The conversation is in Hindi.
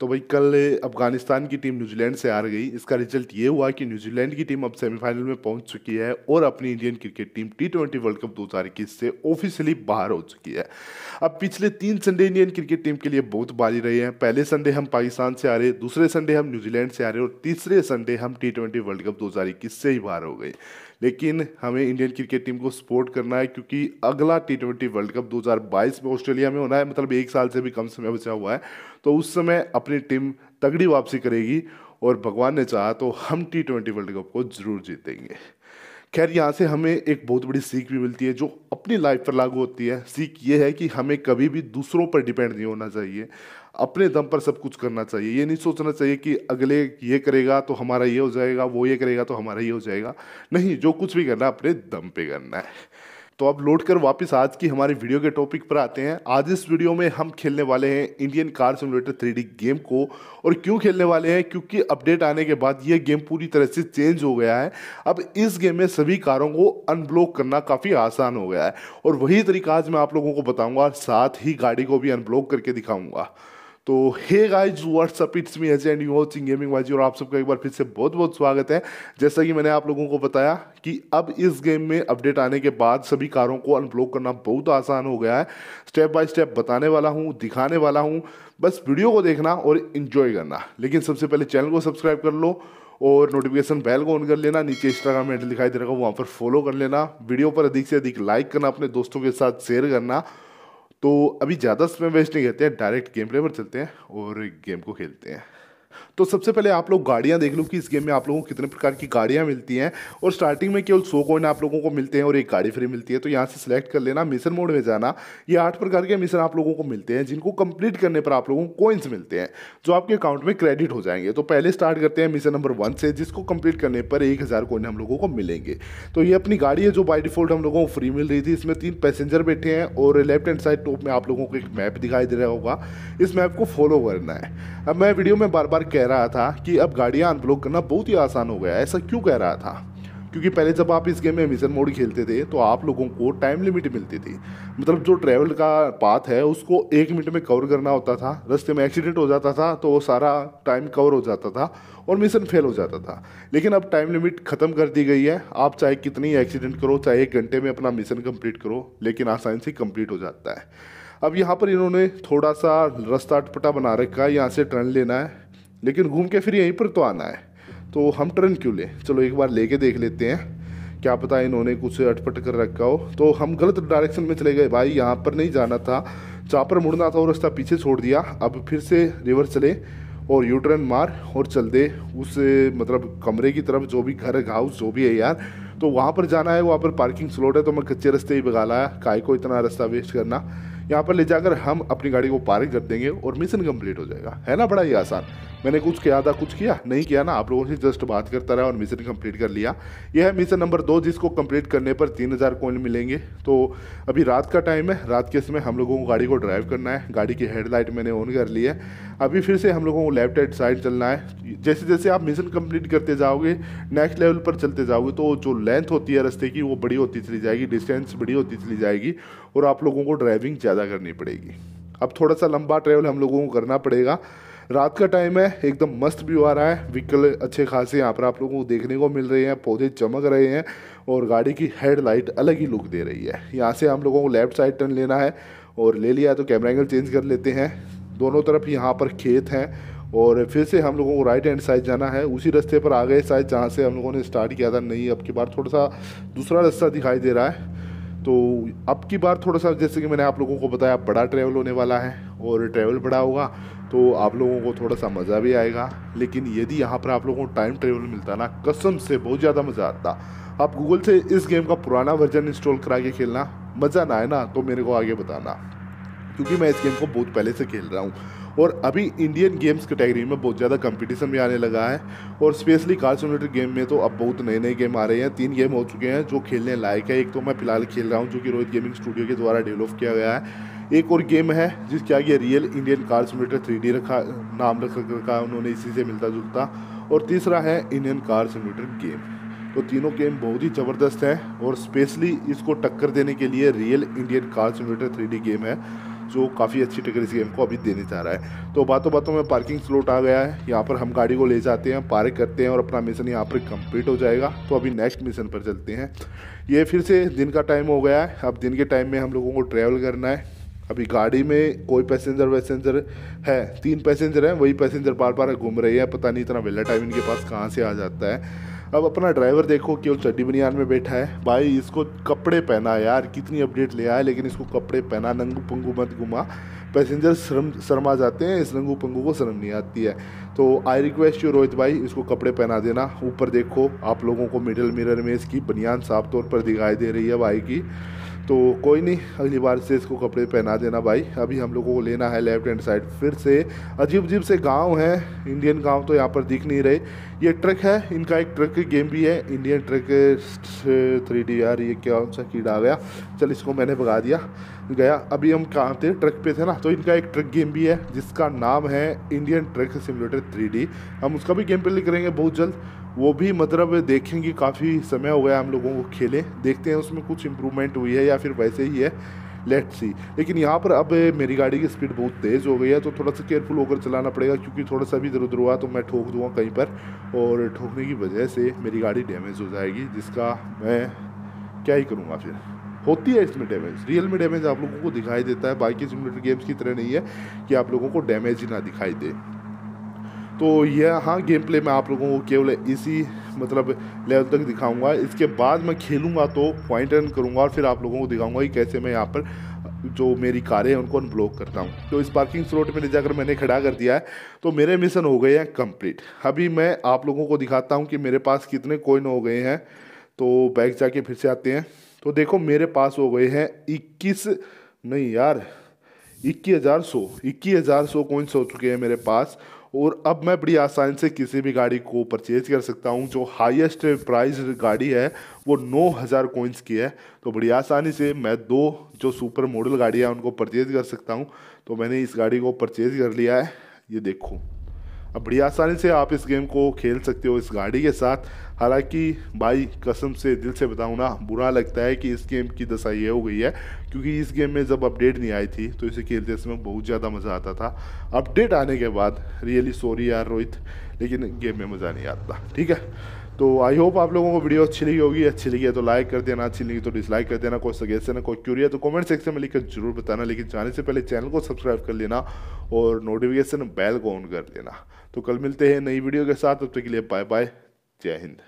तो भाई कल अफगानिस्तान की टीम न्यूजीलैंड से हार गई इसका रिजल्ट ये हुआ कि न्यूजीलैंड की टीम अब सेमीफाइनल में पहुंच चुकी है और अपनी Indian cricket team T twenty World Cup दो हज़ार इक्कीस से ऑफिशियली बाहर हो चुकी है अब पिछले तीन संडे इंडियन क्रिकेट टीम के लिए बहुत बारी रहे हैं पहले संडे हम पाकिस्तान से हारे दूसरे संडे हम न्यूजीलैंड से हारे और तीसरे संडे हम टी ट्वेंटी वर्ल्ड कप दो हज़ार इक्कीस से ही बाहर हो गए लेकिन हमें इंडियन क्रिकेट टीम को सपोर्ट करना है क्योंकि अगला टी ट्वेंटी वर्ल्ड कप 2022 में ऑस्ट्रेलिया में होना है मतलब एक साल से भी कम समय बचा हुआ है तो उस समय अपनी टीम तगड़ी वापसी करेगी और भगवान ने चाहा तो हम टी ट्वेंटी वर्ल्ड कप को जरूर जीतेंगे खैर यहाँ से हमें एक बहुत बड़ी सीख भी मिलती है जो अपनी लाइफ पर लागू होती है सीख ये है कि हमें कभी भी दूसरों पर डिपेंड नहीं होना चाहिए अपने दम पर सब कुछ करना चाहिए ये नहीं सोचना चाहिए कि अगले ये करेगा तो हमारा ये हो जाएगा वो ये करेगा तो हमारा ये हो जाएगा नहीं जो कुछ भी करना अपने दम पे करना है तो अब लौट कर वापस आज की हमारी वीडियो के टॉपिक पर आते हैं आज इस वीडियो में हम खेलने वाले हैं Indian car simulator three game को और क्यों खेलने वाले हैं क्योंकि अपडेट आने के बाद यह गेम पूरी तरह से चेंज हो गया है अब इस गेम में सभी कारों को अनब्लॉक करना काफ़ी आसान हो गया है और वही तरीका आज मैं आप लोगों को बताऊँगा साथ ही गाड़ी को भी अनब्लॉक करके दिखाऊँगा तो hey guys what's up it's me edge and you watching gaming wise और आप सबका एक बार फिर से बहुत बहुत स्वागत है जैसा कि मैंने आप लोगों को बताया कि अब इस गेम में अपडेट आने के बाद सभी कारों को अनब्लॉक करना बहुत आसान हो गया है स्टेप बाय स्टेप बताने वाला हूँ दिखाने वाला हूँ बस वीडियो को देखना और इन्जॉय करना लेकिन सबसे पहले चैनल को सब्सक्राइब कर लो और नोटिफिकेशन बेल को ऑन कर लेना नीचे इंस्टाग्राम हैंडल दिखाई दे रहा होगा वहाँ पर फॉलो कर लेना वीडियो पर अधिक से अधिक लाइक करना अपने दोस्तों के साथ शेयर करना तो अभी ज़्यादा समय वेस्ट नहीं करते हैं डायरेक्ट गेम प्ले पर चलते हैं और गेम को खेलते हैं तो सबसे पहले आप लोग गाड़ियाँ देख लो कि इस गेम में आप लोगों को कितने प्रकार की गाड़ियाँ मिलती हैं और स्टार्टिंग में केवल सौ कोइन आप लोगों को मिलते हैं और एक गाड़ी फ्री मिलती है तो यहाँ से सिलेक्ट कर लेना मिशन मोड में जाना ये आठ प्रकार के मिशन आप लोगों को मिलते हैं जिनको कंप्लीट करने पर आप लोगों को कॉइन्स मिलते हैं जो आपके अकाउंट में क्रेडिट हो जाएंगे तो पहले स्टार्ट करते हैं मिशन नंबर वन से जिसको कंप्लीट करने पर एक हज़ार हम लोगों को मिलेंगे तो ये अपनी गाड़ी है जो बाई डिफॉल्ट हम लोगों को फ्री मिल रही थी इसमें तीन पैसेंजर बैठे हैं और लेफ्ट हैंड साइड टॉप में आप लोगों को एक मैप दिखाई दे रहा होगा इस मैप को फॉलो करना है अब मैं वीडियो में बार बार पर कह रहा था कि अब गाड़ियाँ अनब्लॉक करना बहुत ही आसान हो गया ऐसा क्यों कह रहा था क्योंकि पहले जब आप इस गेम में मिशन मोड खेलते थे तो आप लोगों को टाइम लिमिट मिलती थी मतलब जो ट्रैवल का पाथ है उसको एक मिनट में कवर करना होता था रास्ते में एक्सीडेंट हो जाता था तो वो सारा टाइम कवर हो जाता था और मिशन फेल हो जाता था लेकिन अब टाइम लिमिट ख़त्म कर दी गई है आप चाहे कितनी एक्सीडेंट करो चाहे एक घंटे में अपना मिशन कंप्लीट करो लेकिन आसानी से कंप्लीट हो जाता है अब यहाँ पर इन्होंने थोड़ा सा रास्ता अटपटा बना रखा है यहाँ से टर्न लेना है लेकिन घूम के फिर यहीं पर तो आना है तो हम टर्न क्यों लें चलो एक बार लेके देख लेते हैं क्या पता इन्होंने कुछ अटपट कर रखा हो तो हम गलत डायरेक्शन में चले गए भाई यहाँ पर नहीं जाना था जहाँ पर मुड़ना था और रास्ता पीछे छोड़ दिया अब फिर से रिवर्स चले और यू टर्न मार और चल दे उस मतलब कमरे की तरफ जो भी घर हाउस जो भी है यार तो वहाँ पर जाना है वहाँ पर पार्किंग स्लॉट है तो मैं कच्चे रास्ते ही भगा लाया काय को इतना रास्ता वेस्ट करना यहाँ पर ले जाकर हम अपनी गाड़ी को पार्क कर देंगे और मिशन कंप्लीट हो जाएगा है ना बड़ा ही आसान मैंने कुछ किया था कुछ किया नहीं किया ना आप लोगों से जस्ट बात करता रहा और मिशन कंप्लीट कर लिया यह है मिशन नंबर दो जिसको कंप्लीट करने पर तीन हज़ार कोइन मिलेंगे तो अभी रात का टाइम है रात के समय हम लोगों को गाड़ी को ड्राइव करना है गाड़ी की हेडलाइट मैंने ऑन कर ली है अभी फिर से हम लोगों को लेफ्ट हैंड साइड चलना है जैसे जैसे आप मिशन कम्प्लीट करते जाओगे नेक्स्ट लेवल पर चलते जाओगे तो जो लेंथ होती है रस्ते की वो बड़ी होती चली जाएगी डिस्टेंस बड़ी होती चली जाएगी और आप लोगों को ड्राइविंग ज़्यादा करनी पड़ेगी अब थोड़ा सा लंबा ट्रैवल हम लोगों को करना पड़ेगा रात का टाइम है एकदम मस्त व्यू आ रहा है व्हीकल अच्छे खासे यहाँ पर आप लोगों को देखने को मिल रहे हैं पौधे चमक रहे हैं और गाड़ी की हेडलाइट अलग ही लुक दे रही है यहाँ से हम लोगों को लेफ्ट साइड टर्न लेना है और ले लिया तो कैमरा एंगल चेंज कर लेते हैं दोनों तरफ यहाँ पर खेत हैं और फिर से हम लोगों को राइट हैंड साइड जाना है उसी रास्ते पर आ गए साइड जहाँ से हम लोगों ने स्टार्ट किया था नहीं अब की बार थोड़ा सा दूसरा रास्ता दिखाई दे रहा है तो अब की बार थोड़ा सा जैसे कि मैंने आप लोगों को बताया बड़ा ट्रैवल होने वाला है और ट्रैवल बड़ा होगा तो आप लोगों को थोड़ा सा मज़ा भी आएगा लेकिन यदि यहाँ पर आप लोगों को टाइम ट्रेवल मिलता ना कसम से बहुत ज़्यादा मज़ा आता आप गूगल से इस गेम का पुराना वर्जन इंस्टॉल करा के खेलना मज़ा ना आए ना तो मेरे को आगे बताना क्योंकि मैं इस गेम को बहुत पहले से खेल रहा हूँ और अभी इंडियन गेम्स कैटेगरी में बहुत ज़्यादा कंपटीशन भी आने लगा है और स्पेशली कार सिमुलेटर गेम में तो अब बहुत नए नए गेम आ रहे हैं तीन गेम हो चुके हैं जो खेलने लायक है एक तो मैं फिलहाल खेल रहा हूँ जो कि रोहित गेमिंग स्टूडियो के द्वारा डेवलप किया गया है एक और गेम है जिसके आगे real Indian car simulator three रखा नाम रख रखा है उन्होंने इसी से मिलता जुलता और तीसरा है इंडियन कार सिमुलेटर गेम तो तीनों गेम बहुत ही ज़बरदस्त हैं और स्पेशली इसको टक्कर देने के लिए real Indian car simulator three game है जो काफ़ी अच्छी टिकट इस गेम को अभी देने जा रहा है तो बातों बातों में पार्किंग स्लोट आ गया है यहाँ पर हम गाड़ी को ले जाते हैं पार्क करते हैं और अपना मिशन यहाँ पर कंप्लीट हो जाएगा तो अभी नेक्स्ट मिशन पर चलते हैं ये फिर से दिन का टाइम हो गया है अब दिन के टाइम में हम लोगों को ट्रैवल करना है अभी गाड़ी में कोई पैसेंजर वैसेंजर है तीन पैसेंजर हैं वही पैसेंजर बार बार घूम रही है पता नहीं इतना वेला टाइम इनके पास कहाँ से आ जाता है अब अपना ड्राइवर देखो केवल चड्डी बनियान में बैठा है भाई इसको कपड़े पहना यार कितनी अपडेट ले आया लेकिन इसको कपड़े पहना नंगू पंगू मत घुमा पैसेंजर शर्म शर्मा जाते हैं इस नंगू पंगू को शर्म नहीं आती है तो आई रिक्वेस्ट यू रोहित भाई इसको कपड़े पहना देना ऊपर देखो आप लोगों को मिडल मिरर में इसकी बनियान साफ तौर पर दिखाई दे रही है भाई की तो कोई नहीं अगली बार से इसको कपड़े पहना देना भाई अभी हम लोगों को लेना है लेफ्ट हैंड साइड फिर से अजीब अजीब से गांव हैं इंडियन गांव तो यहाँ पर दिख नहीं रहे ये ट्रक है इनका एक ट्रक गेम भी है इंडियन ट्रक थ्री डी यार ये क्या सा कीड़ा आ गया चल इसको मैंने भगा दिया गया अभी हम कहाँ थे ट्रक पे थे ना तो इनका एक ट्रक गेम भी है जिसका नाम है इंडियन ट्रक सिमुलेटर थ्री हम उसका भी गेम लिख करेंगे बहुत जल्द वो भी मतलब देखेंगे काफ़ी समय हो गया हम लोगों को खेले देखते हैं उसमें कुछ इम्प्रूवमेंट हुई है या फिर वैसे ही है लेट सी लेकिन यहाँ पर अब मेरी गाड़ी की स्पीड बहुत तेज़ हो गई है तो थोड़ा सा केयरफुल होकर चलाना पड़ेगा क्योंकि थोड़ा सा भी इधर उधर हुआ तो मैं ठोक दूँगा कहीं पर और ठोकने की वजह से मेरी गाड़ी डैमेज हो जाएगी जिसका मैं क्या ही करूँगा फिर होती है इसमें डैमेज रियल में डैमेज आप लोगों को दिखाई देता है बाकी सिमुलेटर गेम्स की तरह नहीं है कि आप लोगों को डैमेज ही ना दिखाई दे तो यह हाँ गेम प्ले मैं आप लोगों को केवल इसी मतलब लेवल तक दिखाऊंगा इसके बाद मैं खेलूंगा तो पॉइंट रन करूंगा और फिर आप लोगों को दिखाऊंगा कि कैसे मैं यहाँ पर जो मेरी कारें हैं उनको अनब्लॉक करता हूँ तो इस पार्किंग स्लॉट में ले जाकर मैंने खड़ा कर दिया है तो मेरे मिशन हो गए हैं कंप्लीट अभी मैं आप लोगों को दिखाता हूँ कि मेरे पास कितने कोइन हो गए हैं तो बैग जाके फिर से आते हैं तो देखो मेरे पास हो गए हैं इक्कीस नहीं यार इक्कीस हज़ार सौ इक्कीस हज़ार सौ कोइंस हो चुके हैं मेरे पास और अब मैं बड़ी आसानी से किसी भी गाड़ी को परचेज कर सकता हूँ जो हाईएस्ट प्राइस गाड़ी है वो नौ हज़ार कोइंस की है तो बड़ी आसानी से मैं दो जो सुपर मॉडल गाड़ी है उनको परचेज कर सकता हूँ तो मैंने इस गाड़ी को परचेज कर लिया है ये देखो अब बड़ी आसानी से आप इस गेम को खेल सकते हो इस गाड़ी के साथ हालांकि भाई कसम से दिल से बताऊँ ना बुरा लगता है कि इस गेम की दशा ये हो गई है क्योंकि इस गेम में जब अपडेट नहीं आई थी तो इसे खेलते समय बहुत ज़्यादा मज़ा आता था अपडेट आने के बाद रियली सॉरी यार रोहित लेकिन गेम में मज़ा नहीं आता ठीक है तो आई होप आप लोगों को वीडियो अच्छी लगी होगी अच्छी लगी है तो लाइक कर देना अच्छी लगी तो डिसलाइक कर देना कोई सजेशन है कोई क्यूरी है तो कमेंट सेक्शन में लिखकर जरूर बताना लेकिन जाने से पहले चैनल को सब्सक्राइब कर लेना और नोटिफिकेशन बेल को ऑन कर लेना तो कल मिलते हैं नई वीडियो के साथ तब तक के लिए बाय बाय जय हिंद